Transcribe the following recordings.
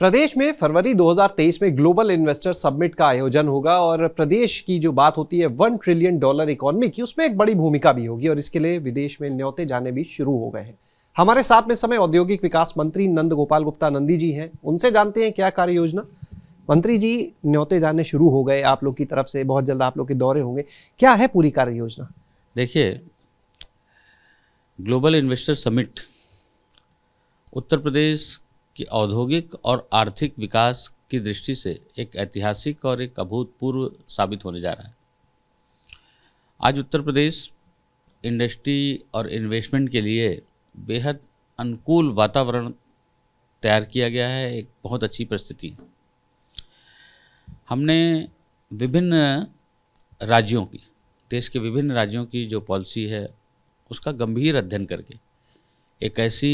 प्रदेश में फरवरी 2023 में global investor summit का आयोजन होगा और प्रदेश की जो बात होती है वन ट्रिलियन डॉलर इकोनॉमी की उसमें एक बड़ी भूमिका भी होगी और इसके लिए विदेश में न्योते जाने भी शुरू हो गए हैं हमारे साथ में समय औद्योगिक विकास मंत्री नंद गोपाल गुप्ता नंदी जी हैं उनसे जानते हैं क्या कार्य योजना मंत्री जी न्योते जाने शुरू हो गए आप लोग की तरफ से बहुत जल्द आप लोग के दौरे होंगे क्या है पूरी कार्य योजना देखिए global investor summit Uttar Pradesh कि औद्योगिक और आर्थिक विकास की दृष्टि से एक ऐतिहासिक और एक अभूतपूर्व साबित होने जा रहा है आज उत्तर प्रदेश इंडस्ट्री और इन्वेस्टमेंट के लिए बेहद अनुकूल वातावरण तैयार किया गया है एक बहुत अच्छी परिस्थिति हमने विभिन्न राज्यों की देश के विभिन्न राज्यों की जो पॉलिसी है उसका गंभीर अध्ययन करके एक ऐसी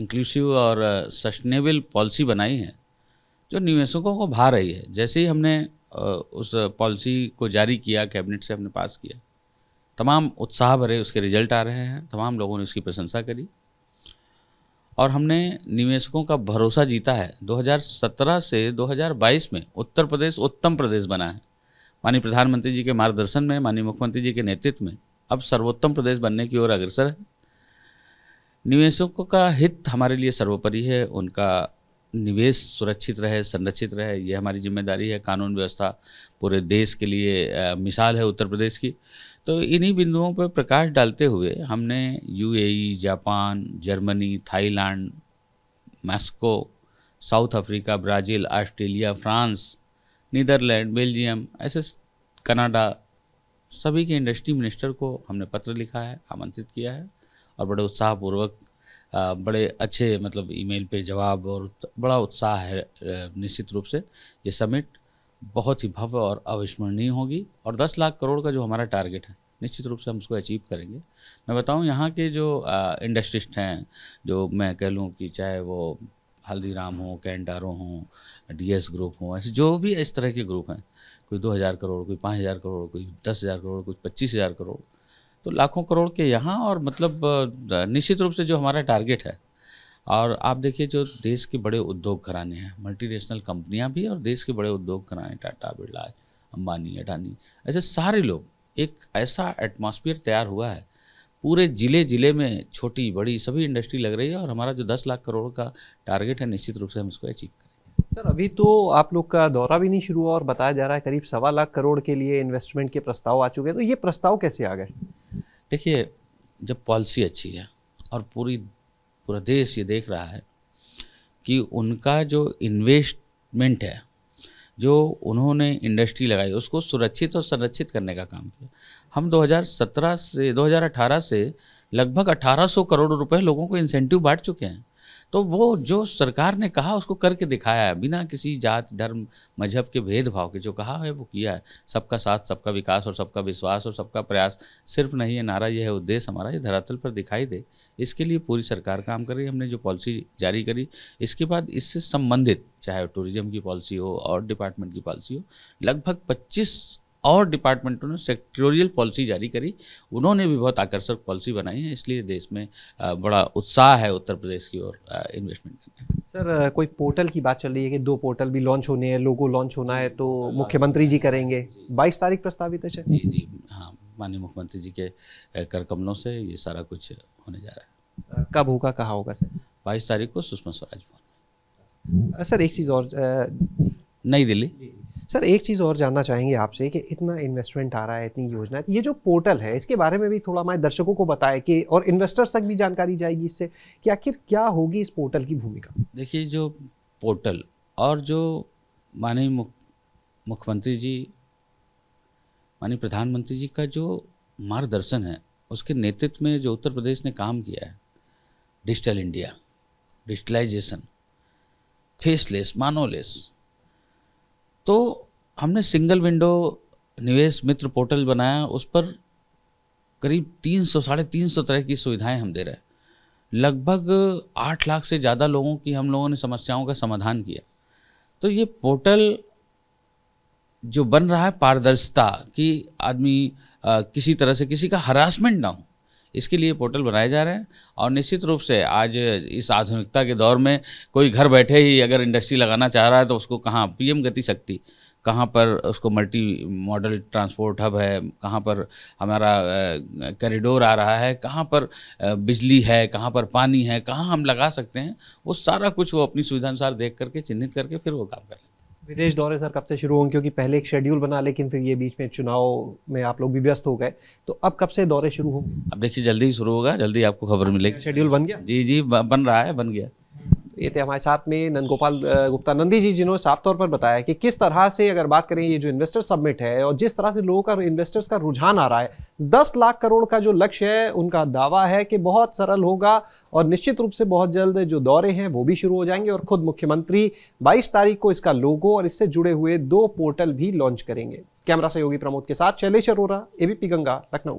इंक्लूसिव और सस्टेनेबल uh, पॉलिसी बनाई है जो निवेशकों को भा रही है जैसे ही हमने uh, उस पॉलिसी को जारी किया कैबिनेट से हमने पास किया तमाम उत्साह भरे उसके रिजल्ट आ रहे हैं तमाम लोगों ने उसकी प्रशंसा करी और हमने निवेशकों का भरोसा जीता है 2017 से 2022 में उत्तर प्रदेश उत्तम प्रदेश बना है माननीय प्रधानमंत्री जी के मार्गदर्शन में माननीय मुख्यमंत्री जी के नेतृत्व में अब सर्वोत्तम प्रदेश बनने की ओर अग्रसर है निवेशकों का हित हमारे लिए सर्वोपरि है उनका निवेश सुरक्षित रहे संरक्षित रहे ये हमारी जिम्मेदारी है कानून व्यवस्था पूरे देश के लिए मिसाल है उत्तर प्रदेश की तो इन्हीं बिंदुओं पर प्रकाश डालते हुए हमने UAE, Japan Germany Thailand Mexico South Africa Brazil Australia France Netherland Belgium ऐसे कनाडा सभी के इंडस्ट्री मिनिस्टर को हमने पत्र लिखा है आमंत्रित किया है और बड़े उत्साहपूर्वक बड़े अच्छे मतलब ईमेल पे जवाब और बड़ा उत्साह है निश्चित रूप से ये समिट बहुत ही भव्य और अविस्मरणीय होगी और 10 लाख करोड़ का जो हमारा टारगेट है निश्चित रूप से हम उसको अचीव करेंगे मैं बताऊं यहाँ के जो इंडस्ट्रिस्ट हैं जो मैं कह लूँ कि चाहे वो हल्दीराम हो कैंटारो हों एस ग्रुप हों ऐसे जो भी इस तरह के ग्रुप हैं कोई दो हज़ार करोड़ कोई पाँच हज़ार करोड़ कोई दस हज़ार करोड़ कोई पच्चीस हज़ार करोड़ तो लाखों करोड़ के यहाँ और मतलब निश्चित रूप से जो हमारा टारगेट है और आप देखिए जो देश के बड़े उद्योग घराने हैं मल्टी नेशनल कंपनियाँ भी और देश के बड़े उद्योग घराने टाटा बिरला अंबानी अडानी ऐसे सारे लोग एक ऐसा एटमॉस्फेयर तैयार हुआ है पूरे ज़िले ज़िले में छोटी बड़ी सभी इंडस्ट्री लग रही है और हमारा जो दस लाख करोड़ का टारगेट है निश्चित रूप से हम इसको अचीव करें सर अभी तो आप लोग का दौरा भी नहीं शुरू हुआ और बताया जा रहा है करीब सवा लाख करोड़ के लिए इन्वेस्टमेंट के प्रस्ताव आ चुके हैं तो ये प्रस्ताव कैसे आ गए देखिए जब पॉलिसी अच्छी है और पूरी पूरा देश ये देख रहा है कि उनका जो इन्वेस्टमेंट है जो उन्होंने इंडस्ट्री लगाई उसको सुरक्षित और संरक्षित करने का काम किया हम 2017 से 2018 से लगभग 1800 करोड़ रुपए लोगों को इंसेंटिव बांट चुके हैं तो वो जो सरकार ने कहा उसको करके दिखाया है बिना किसी जात धर्म मजहब के भेदभाव के जो कहा है वो किया है सबका साथ सबका विकास और सबका विश्वास और सबका प्रयास सिर्फ नहीं है नारा यह है उद्देश्य हमारा ये धरातल पर दिखाई दे इसके लिए पूरी सरकार काम कर रही है हमने जो पॉलिसी जारी करी इसके बाद इससे संबंधित चाहे टूरिज्म की पॉलिसी हो और डिपार्टमेंट की पॉलिसी हो लगभग पच्चीस और डिपार्टमेंटों ने सेक्टोरियल पॉलिसी जारी करी उन्होंने भी बहुत आकर्षक पॉलिसी बनाई है इसलिए देश में बड़ा उत्साह है उत्तर प्रदेश की ओर इन्वेस्टमेंट करने सर कोई पोर्टल की बात चल रही है कि दो पोर्टल भी लॉन्च होने हैं लोगो लॉन्च होना है तो मुख्यमंत्री जी करेंगे बाईस तारीख प्रस्तावित है जी जी हाँ माननीय मुख्यमंत्री जी के कर कमलों से ये सारा कुछ होने जा रहा है कब होगा कहाँ होगा सर बाईस तारीख को सुषमा स्वराज भवन सर एक चीज़ और नई दिल्ली सर एक चीज़ और जानना चाहेंगे आपसे कि इतना इन्वेस्टमेंट आ रहा है इतनी योजना ये जो पोर्टल है इसके बारे में भी थोड़ा हमारे दर्शकों को बताएं कि और इन्वेस्टर्स तक भी जानकारी जाएगी इससे कि आखिर क्या होगी इस पोर्टल की भूमिका देखिए जो पोर्टल और जो माननीय मुख्यमंत्री जी माननीय प्रधानमंत्री जी का जो मार्गदर्शन है उसके नेतृत्व में जो उत्तर प्रदेश ने काम किया है डिजिटल इंडिया डिजिटलाइजेशन फेसलेस मानोलेस तो हमने सिंगल विंडो निवेश मित्र पोर्टल बनाया उस पर करीब तीन सौ साढ़े तीन सौ तरह की सुविधाएं हम दे रहे हैं लगभग आठ लाख से ज़्यादा लोगों की हम लोगों ने समस्याओं का समाधान किया तो ये पोर्टल जो बन रहा है पारदर्शिता कि आदमी किसी तरह से किसी का हरासमेंट ना हो इसके लिए पोर्टल बनाए जा रहे हैं और निश्चित रूप से आज इस आधुनिकता के दौर में कोई घर बैठे ही अगर इंडस्ट्री लगाना चाह रहा है तो उसको कहाँ पीएम गति शक्ति कहाँ पर उसको मल्टी मॉडल ट्रांसपोर्ट हब है कहाँ पर हमारा कॉरिडोर आ रहा है कहाँ पर बिजली है कहाँ पर पानी है कहाँ हम लगा सकते हैं वो सारा कुछ वो अपनी सुविधा अनुसार देख करके चिन्हित करके फिर वो काम करें विदेश दौरे सर कब से शुरू होंगे क्योंकि पहले एक शेड्यूल बना लेकिन फिर ये बीच में चुनाव में आप लोग भी व्यस्त हो गए तो अब कब से दौरे शुरू होंगे अब देखिए जल्दी ही शुरू होगा जल्दी आपको खबर मिलेगी शेड्यूल बन गया जी जी बन रहा है बन गया ये थे हमारे साथ में नंद गोपाल गुप्ता नंदी जी जिन्होंने साफ तौर पर बताया कि किस तरह से अगर बात करें ये जो इन्वेस्टर सबमिट है और जिस तरह से लोगों का इन्वेस्टर्स का रुझान आ रहा है दस लाख करोड़ का जो लक्ष्य है उनका दावा है कि बहुत सरल होगा और निश्चित रूप से बहुत जल्द जो दौरे हैं वो भी शुरू हो जाएंगे और खुद मुख्यमंत्री बाईस तारीख को इसका लोगो और इससे जुड़े हुए दो पोर्टल भी लॉन्च करेंगे कैमरा सहयोगी प्रमोद के साथ शैलेश अरोरा एबीपी गंगा लखनऊ